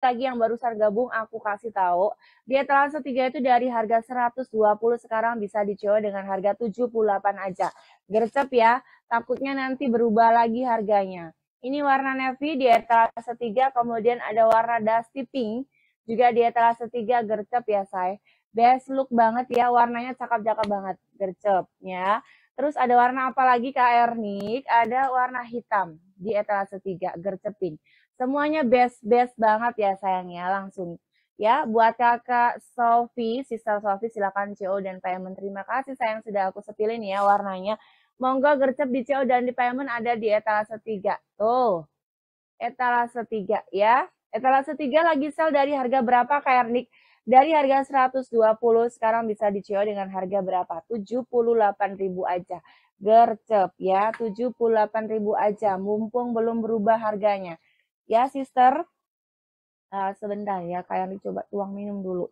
lagi yang barusan gabung aku kasih tahu dia etalase 3 itu dari harga 120 sekarang bisa dicoba dengan harga 78 aja gercep ya takutnya nanti berubah lagi harganya ini warna navy di etalase 3 kemudian ada warna dusty pink juga di etalase 3 gercep ya say best look banget ya warnanya cakep-cakep banget gercep ya Terus ada warna apa lagi Kak Ernik? Ada warna hitam di etalase 3, gercepin. Semuanya best-best banget ya sayangnya langsung. Ya, buat kakak Sofi, sister Sofi silakan CO dan payment. Terima kasih sayang sudah aku sepilin ya warnanya. Monggo gercep di CO dan di payment ada di etalase 3. Tuh, etalase 3 ya. Etalase 3 lagi sel dari harga berapa kayak Nick Dari harga 120 sekarang bisa di CO dengan harga berapa? 78.000 aja. Gercep ya, 78.000 aja. Mumpung belum berubah harganya. Ya, sister. Uh, sebentar ya, kalian dicoba tuang minum dulu.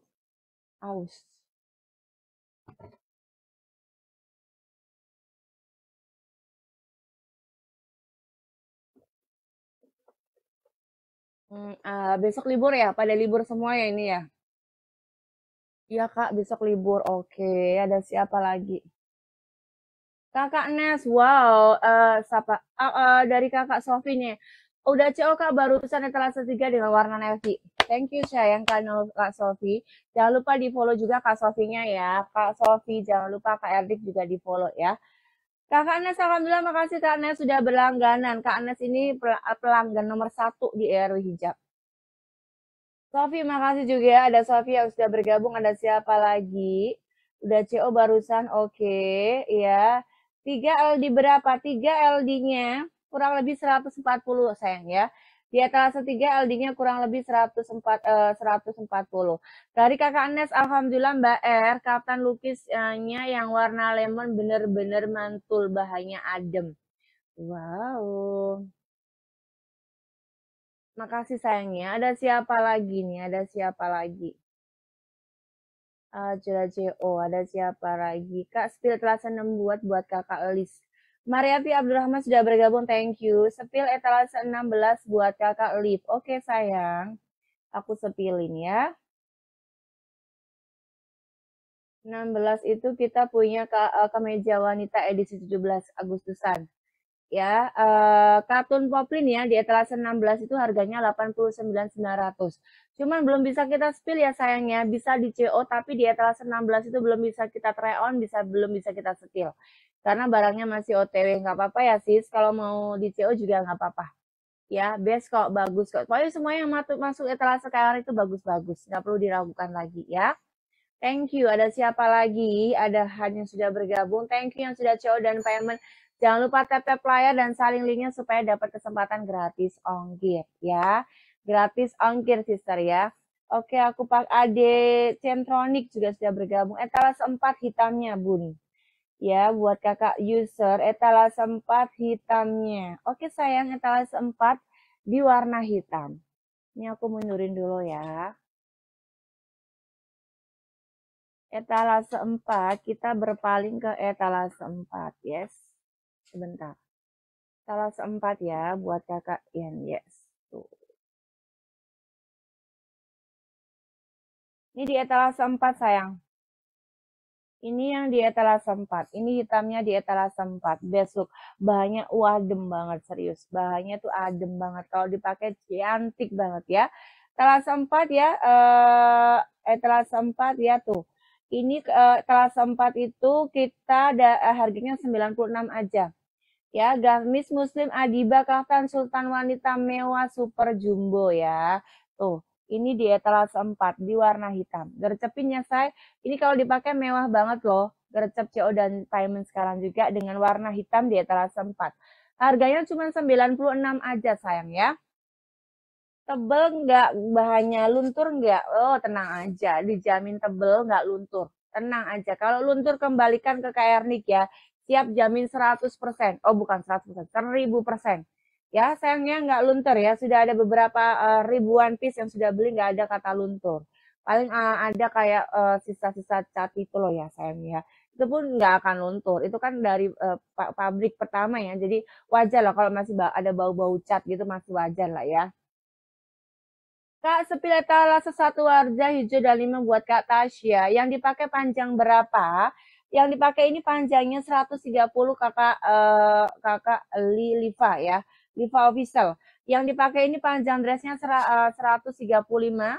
Aus. Hmm, uh, besok libur ya, pada libur semua ya ini ya. Iya kak, besok libur. Oke, ada siapa lagi? Kakak Nes, wow, uh, siapa? Uh, uh, dari kakak Sofi nih. Oh, udah COK oh, barusan etalase 3 dengan warna navy. Thank you sayang Kak kak Sofi. Jangan lupa di follow juga Kak Sofinya ya. Kak Sofi, jangan lupa Kak Erdik juga di follow ya. Kak Anes, Alhamdulillah makasih Kak Anes sudah berlangganan. Kak Anes ini pelanggan nomor satu di RW Hijab. Sofi, makasih juga ada Sofi yang sudah bergabung. Ada siapa lagi? Udah CO oh, barusan, oke. Okay, ya. 3 LD berapa? 3 LD-nya kurang lebih 140 sayang ya. Di etalase 3 LD-nya kurang lebih 104, eh, 140. Dari kakak Nes, Alhamdulillah Mbak R, kapten lukisnya yang warna lemon benar-benar mantul, bahannya adem. Wow. Makasih sayangnya. Ada siapa lagi nih? Ada siapa lagi? Uh, Jura CO, ada siapa lagi? Kak, spill telah seneng buat buat kakak Elis. Mariati Abdurrahman sudah bergabung, thank you. Sepil etalase 16 buat kakak Lip. Oke sayang, aku sepilin ya. 16 itu kita punya ke, eh, kemeja wanita edisi 17 Agustusan. Ya, uh, eh, katun poplin ya di etalase 16 itu harganya 89.900. Cuman belum bisa kita spill ya sayangnya, bisa di CO tapi di etalase 16 itu belum bisa kita try on, bisa belum bisa kita setil karena barangnya masih OTW nggak apa-apa ya sis kalau mau di CO juga nggak apa-apa ya best kok bagus kok pokoknya semua yang masuk masuk etalase KR itu bagus-bagus nggak perlu diragukan lagi ya thank you ada siapa lagi ada Han yang sudah bergabung thank you yang sudah CO dan payment jangan lupa tap tap layar dan saling linknya supaya dapat kesempatan gratis ongkir ya gratis ongkir sister ya oke aku pak Ade Centronic juga sudah bergabung etalase eh, 4 hitamnya Bun ya buat kakak user etalase empat hitamnya. Oke sayang etalase empat di warna hitam. Ini aku mundurin dulu ya. Etalase 4, kita berpaling ke etalase 4, yes. Sebentar. Etalase 4 ya, buat kakak Ian, yes. Tuh. Ini di etalase 4 sayang. Ini yang di etalase 4. Ini hitamnya di etalase 4. Besok look. Bahannya adem banget serius. Bahannya tuh adem banget. Kalau dipakai cantik banget ya. Etalase 4 ya. eh etalase 4 ya tuh. Ini uh, etalase 4 itu kita ada uh, eh, harganya 96 aja. Ya, gamis muslim Adiba kaftan sultan wanita mewah super jumbo ya. Tuh, ini di etalase 4 di warna hitam. Gercepinnya saya ini kalau dipakai mewah banget loh. Gercep CO dan Diamond sekarang juga dengan warna hitam di etalase 4. Harganya cuma 96 aja sayang ya. Tebel nggak bahannya luntur nggak? Oh tenang aja, dijamin tebel nggak luntur. Tenang aja. Kalau luntur kembalikan ke KRNIK ya. Siap jamin 100%. Oh bukan 100%, 1000% ya sayangnya nggak luntur ya sudah ada beberapa uh, ribuan piece yang sudah beli nggak ada kata luntur paling uh, ada kayak eh, sisa-sisa cat itu loh ya sayangnya itu pun nggak akan luntur itu kan dari uh, pabrik pertama ya jadi wajar lah kalau masih ada bau-bau cat gitu masih wajar lah ya Kak, lah sesuatu warja hijau dan lima buat Kak Tasya. Yang dipakai panjang berapa? Yang dipakai ini panjangnya 130 kakak uh, kakak Liliva ya. Diva Official. Yang dipakai ini panjang dressnya 135, eh,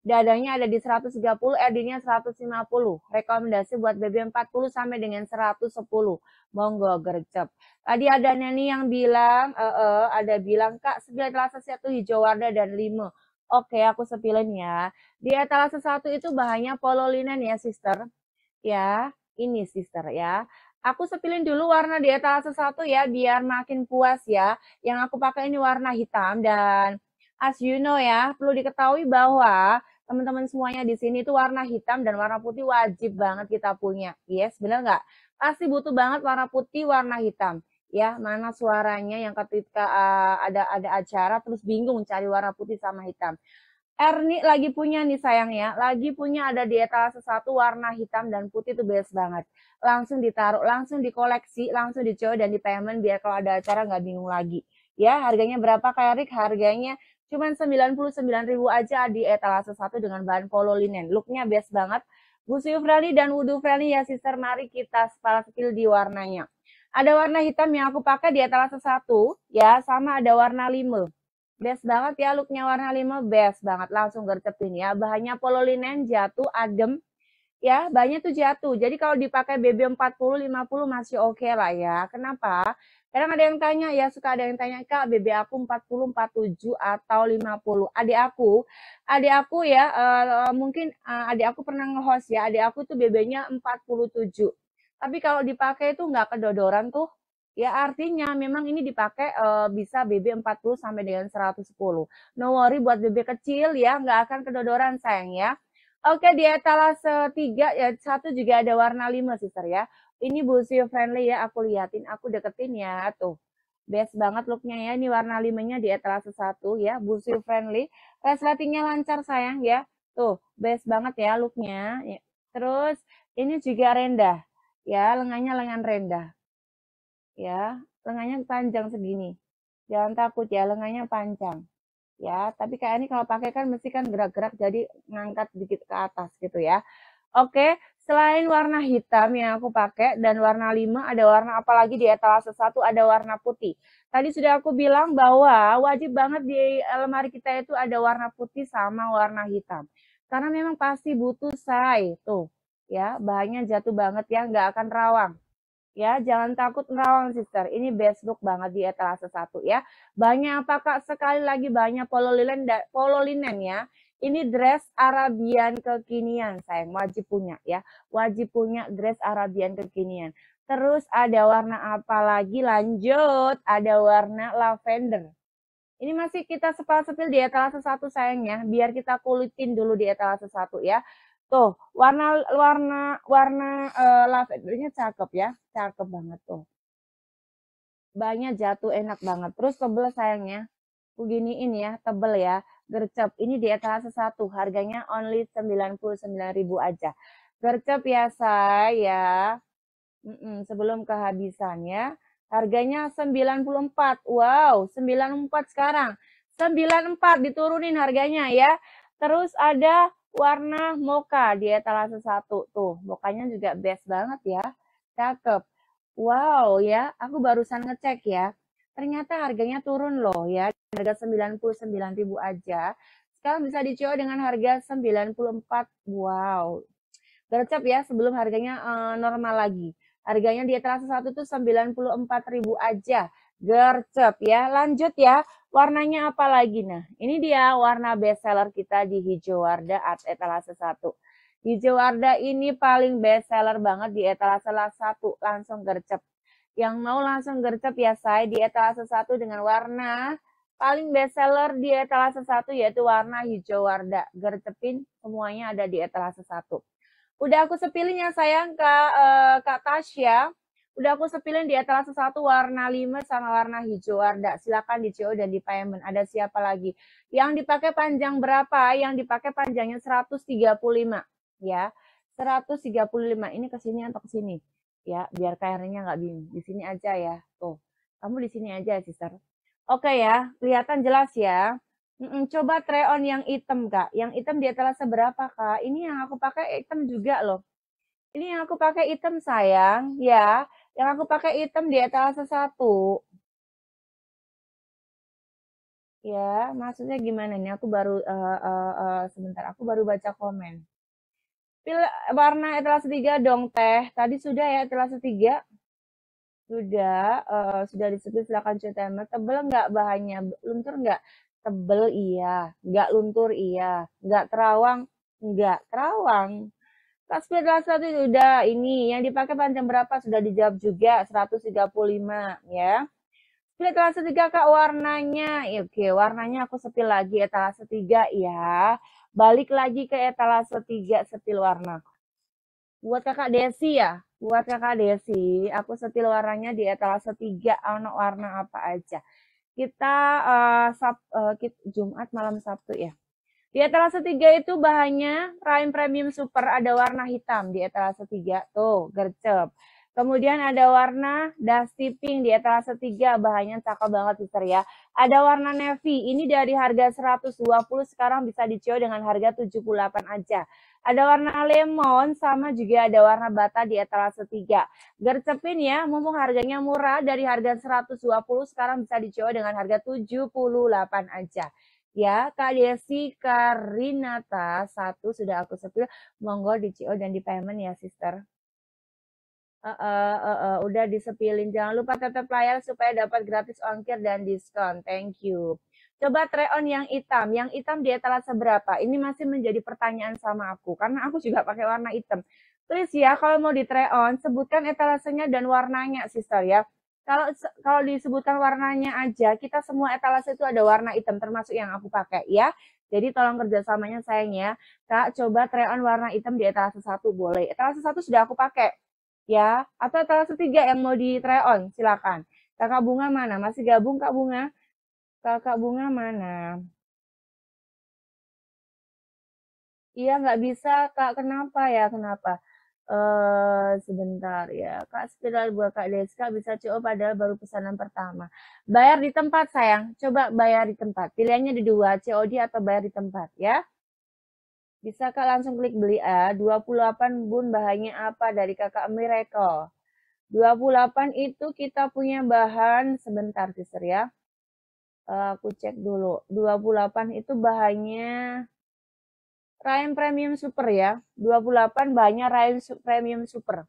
dadanya ada di 130, edinya 150. Rekomendasi buat BB 40 sampai dengan 110. Monggo gercep. Tadi ada Neni yang bilang, e -e, ada bilang, Kak, sebelah rasa satu hijau warna dan 5. Oke, aku sepilin ya. Di etalase satu itu bahannya pololinen ya, sister. Ya, ini sister ya. Aku sepilin dulu warna di etalase satu ya, biar makin puas ya. Yang aku pakai ini warna hitam dan as you know ya, perlu diketahui bahwa teman-teman semuanya di sini itu warna hitam dan warna putih wajib banget kita punya. Yes, bener nggak? Pasti butuh banget warna putih, warna hitam. Ya, mana suaranya yang ketika uh, ada ada acara terus bingung cari warna putih sama hitam. Erni lagi punya nih sayang ya, lagi punya ada di etalase satu warna hitam dan putih itu best banget. Langsung ditaruh, langsung dikoleksi, langsung dicoba dan di payment biar kalau ada acara nggak bingung lagi. Ya, harganya berapa Kak Erik? Harganya cuma 99.000 aja di etalase satu dengan bahan polo linen. Looknya best banget. Gusi Freli dan Wudu Freli ya sister, mari kita spal skill di warnanya. Ada warna hitam yang aku pakai di etalase satu, ya sama ada warna limel. Best banget ya looknya warna lima, best banget langsung gercepin ya. Bahannya pololinen jatuh adem ya bahannya tuh jatuh. Jadi kalau dipakai BB 40 50 masih oke okay lah ya. Kenapa? Kadang ada yang tanya ya, suka ada yang tanya, "Kak, BB aku 40, 47 atau 50?" Adik aku, adik aku ya, uh, mungkin uh, adik aku pernah nge-host ya. Adik aku tuh BB-nya 47. Tapi kalau dipakai itu nggak kedodoran tuh Ya artinya memang ini dipakai e, bisa BB 40 sampai dengan 110. No worry buat BB kecil ya, nggak akan kedodoran sayang ya. Oke di etalase 3, ya, satu juga ada warna 5 sister ya. Ini busio friendly ya, aku liatin, aku deketin ya tuh. Best banget looknya ya, ini warna 5-nya di etalase 1 ya, busio friendly. Resletingnya lancar sayang ya, tuh best banget ya looknya. Ya. Terus ini juga rendah ya, lengannya lengan rendah ya lengannya panjang segini jangan takut ya lengannya panjang ya tapi kayak ini kalau pakai kan mesti kan gerak-gerak jadi ngangkat dikit ke atas gitu ya oke selain warna hitam yang aku pakai dan warna 5 ada warna apa lagi di etalase 1 ada warna putih tadi sudah aku bilang bahwa wajib banget di lemari kita itu ada warna putih sama warna hitam karena memang pasti butuh say tuh ya bahannya jatuh banget ya nggak akan rawang ya jangan takut merawang sister ini best look banget di etalase satu ya banyak kak sekali lagi banyak polo linen polo linen ya ini dress Arabian kekinian sayang wajib punya ya wajib punya dress Arabian kekinian terus ada warna apa lagi lanjut ada warna lavender ini masih kita sepal-sepil di etalase satu sayangnya biar kita kulitin dulu di etalase satu ya Tuh, warna warna warna uh, eh, lavendernya cakep ya, cakep banget tuh. Banyak jatuh enak banget, terus tebel sayangnya. begini giniin ya, tebel ya, gercep. Ini di etalase satu harganya only 99000 aja. Gercep ya, saya ya. -mm, sebelum kehabisan ya. Harganya 94. Wow, 94 sekarang. 94 diturunin harganya ya. Terus ada warna moka di etalase satu tuh mokanya juga best banget ya cakep wow ya aku barusan ngecek ya ternyata harganya turun loh ya harga 99.000 aja sekarang bisa dicoba dengan harga 94 wow gercep ya sebelum harganya uh, normal lagi harganya di etalase satu tuh 94.000 aja gercep ya. Lanjut ya, warnanya apa lagi? Nah, ini dia warna best seller kita di hijau at etalase 1. Hijau Wardah ini paling best seller banget di etalase 1, langsung gercep. Yang mau langsung gercep ya saya di etalase 1 dengan warna paling best seller di etalase 1 yaitu warna hijau Wardah. Gercepin semuanya ada di etalase 1. Udah aku sepilihnya sayang Kak, eh, Kak Tasya. Udah aku sepilin di etalase satu warna lima sama warna hijau warna. Silakan di CO dan di Payment. Ada siapa lagi? Yang dipakai panjang berapa? Yang dipakai panjangnya 135 ya. 135 ini ke sini atau ke sini? Ya, biar kayaknya nggak bingung. Di sini aja ya. Tuh. Kamu di sini aja, sister. Oke ya, kelihatan jelas ya. coba try on yang hitam Kak. Yang hitam di etalase seberapa Kak? Ini yang aku pakai hitam juga loh. Ini yang aku pakai hitam sayang. Ya, yang aku pakai hitam di etalase satu ya maksudnya gimana nih aku baru uh, uh, uh, sebentar aku baru baca komen Pil warna etalase tiga dong teh tadi sudah ya etalase tiga sudah uh, sudah disebut silakan cuci tebel nggak bahannya luntur nggak tebel iya nggak luntur iya nggak terawang nggak terawang Pak Speed satu itu ini yang dipakai panjang berapa sudah dijawab juga 135 ya. Pilih etalase 3 Kak warnanya. Ya, oke, warnanya aku sepil lagi etalase 3 ya. Balik lagi ke etalase 3 sepil warna. Buat Kakak Desi ya. Buat Kakak Desi, aku sepil warnanya di etalase 3 warna warna apa aja. Kita uh, sab, uh, Jumat malam Sabtu ya. Di etalase 3 itu bahannya Prime Premium Super ada warna hitam di etalase 3. Tuh, gercep. Kemudian ada warna dusty pink di etalase 3, bahannya cakep banget sister ya. Ada warna navy, ini dari harga 120 sekarang bisa dicoba dengan harga 78 aja. Ada warna lemon, sama juga ada warna bata di etalase 3. Gercepin ya, mumpung harganya murah dari harga 120 sekarang bisa dicoba dengan harga 78 aja ya Kak Desi Karinata satu sudah aku sepil monggo di CO dan di payment ya sister uh, uh, uh, uh, udah disepilin jangan lupa tetap layar supaya dapat gratis ongkir dan diskon thank you coba try on yang hitam yang hitam dia etalase berapa ini masih menjadi pertanyaan sama aku karena aku juga pakai warna hitam Please ya, kalau mau di try on, sebutkan etalasenya dan warnanya, sister ya kalau kalau disebutkan warnanya aja, kita semua etalase itu ada warna hitam termasuk yang aku pakai ya. Jadi tolong kerjasamanya sayang ya. Kak, coba try on warna hitam di etalase 1 boleh. Etalase 1 sudah aku pakai ya. Atau etalase 3 yang mau di try on, silakan. Kakak Bunga mana? Masih gabung Kak Bunga? Kakak Bunga mana? Iya, nggak bisa, Kak. Kenapa ya? Kenapa? Uh, sebentar ya. Kak spiral buat Kak Deska bisa CO padahal baru pesanan pertama. Bayar di tempat sayang. Coba bayar di tempat. Pilihannya di dua, COD atau bayar di tempat ya. Bisa Kak langsung klik beli A. 28 bun bahannya apa dari Kakak Miracle. 28 itu kita punya bahan sebentar sister ya. Eh, aku cek dulu. 28 itu bahannya Ryan Premium Super ya. 28 banyak Ryan Premium Super.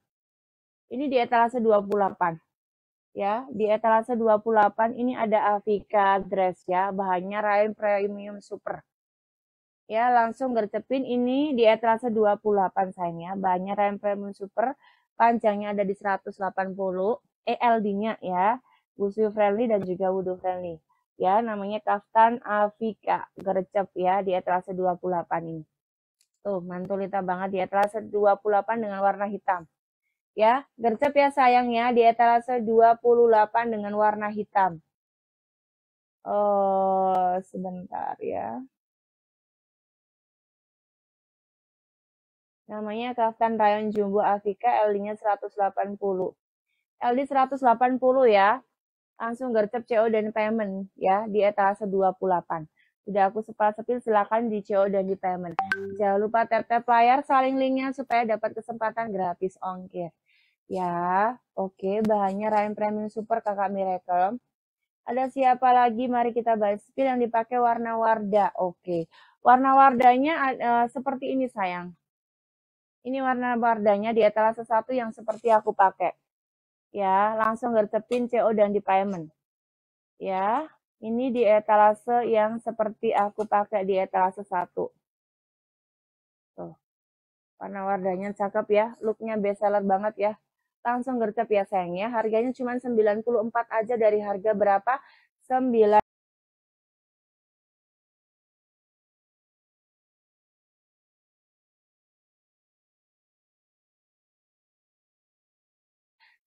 Ini di etalase 28. Ya, di etalase 28 ini ada Avika dress ya, bahannya Ryan Premium Super. Ya, langsung gercepin ini di etalase 28 sayang ya, bahannya Ryan Premium Super, panjangnya ada di 180, ELD-nya eh, ya, busu friendly dan juga wudu friendly. Ya, namanya kaftan Avika gercep ya di etalase 28 ini. Tuh, mantulita banget di etalase 28 dengan warna hitam. Ya, gercep ya sayangnya di etalase 28 dengan warna hitam. Oh, sebentar ya. Namanya kaftan rayon jumbo Afrika, LD-nya 180. LD 180 ya. Langsung gercep CO dan payment ya di etalase 28. Tidak aku sepil-sepil, silakan di CO dan di payment. Jangan lupa tap-tap layar saling linknya supaya dapat kesempatan gratis ongkir. Ya, oke, okay, bahannya Ryan Premium Super Kakak Miracle. Ada siapa lagi? Mari kita bahas spill yang dipakai warna warda. Oke, okay. warna wardanya uh, seperti ini sayang. Ini warna wardanya di etalase satu yang seperti aku pakai. Ya, langsung gercepin CO dan di payment. Ya, ini di etalase yang seperti aku pakai di etalase 1. Tuh. Warna wardahnya cakep ya. Looknya seller banget ya. Langsung gercep ya sayangnya. Harganya cuma 94 aja dari harga berapa? 9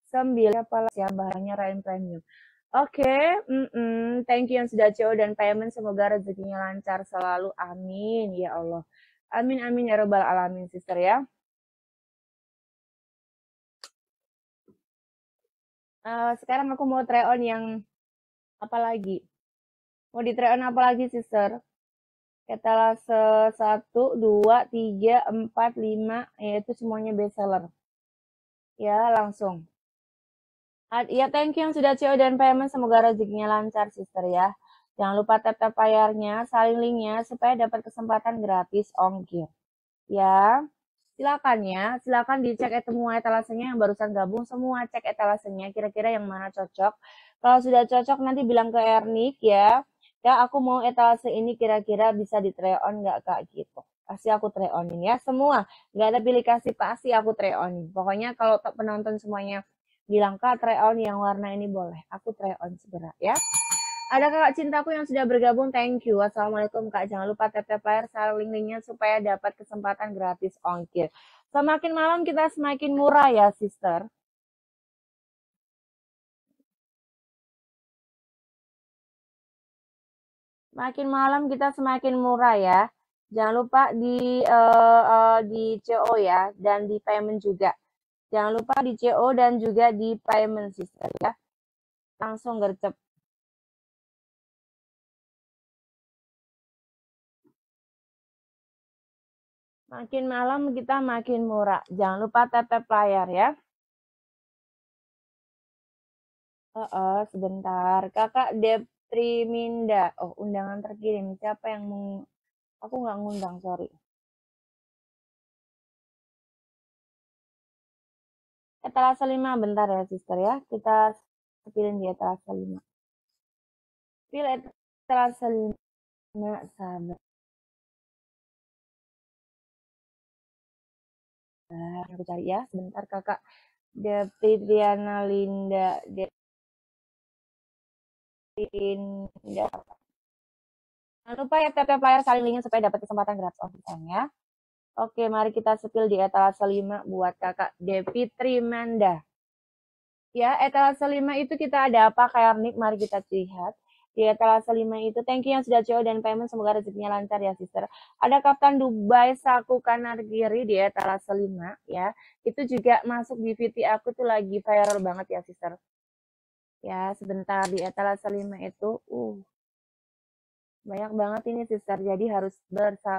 sembilan apalagi ya barangnya Ryan Premium. Oke, okay. mm-mm. thank you yang sudah cewek dan payment. Semoga rezekinya lancar selalu. Amin, ya Allah. Amin, amin, ya robbal 'Alamin, sister ya. Uh, sekarang aku mau try on yang apa lagi? Mau di try on apa lagi, sister? Kita Etalase 1, 2, 3, 4, 5, yaitu semuanya bestseller. Ya, langsung. Ya, thank you yang sudah CEO dan payment. Semoga rezekinya lancar, sister ya. Jangan lupa tap-tap payarnya, saling linknya, supaya dapat kesempatan gratis ongkir. Ya, silakan ya. Silakan dicek semua etalasenya yang barusan gabung. Semua cek etalasenya, kira-kira yang mana cocok. Kalau sudah cocok, nanti bilang ke Ernik ya. Ya, aku mau etalase ini kira-kira bisa di on nggak, Kak? Gitu pasti aku try onin ya semua nggak ada pilih kasih pasti aku try onin. pokoknya kalau penonton semuanya bilang kak try on yang warna ini boleh? Aku try on segera ya. Ada kakak cintaku yang sudah bergabung, thank you. Assalamualaikum kak, jangan lupa tetep air share link-linknya supaya dapat kesempatan gratis ongkir. Semakin malam kita semakin murah ya sister. Makin malam kita semakin murah ya. Jangan lupa di uh, uh, di CO ya dan di payment juga. Jangan lupa di CO dan juga di payment system ya. Langsung gercep. Makin malam kita makin murah. Jangan lupa tetap layar ya. Oh, -oh, sebentar. Kakak Depriminda. Oh, undangan terkirim. Siapa yang meng... Aku nggak ngundang, sorry. etalase 5 bentar ya sister ya kita pilih di etalase 5 pilih etalase 5 sahabat nah, aku cari ya sebentar kakak Depriana Linda Linda Jangan lupa ya tiap-tiap layar saling linknya supaya dapat kesempatan gratis office ya. Oke, mari kita sepil di etalase 5 buat kakak Devi Trimanda. Ya, etalase 5 itu kita ada apa, Kayak Arnik? Mari kita lihat. Di etalase 5 itu, thank you yang sudah cowok dan payment, semoga rezekinya lancar ya, sister. Ada Kapten Dubai, saku Kanar kiri di etalase 5, ya. Itu juga masuk di VT aku tuh lagi viral banget ya, sister. Ya, sebentar di etalase 5 itu, uh, banyak banget ini sister jadi harus bersabar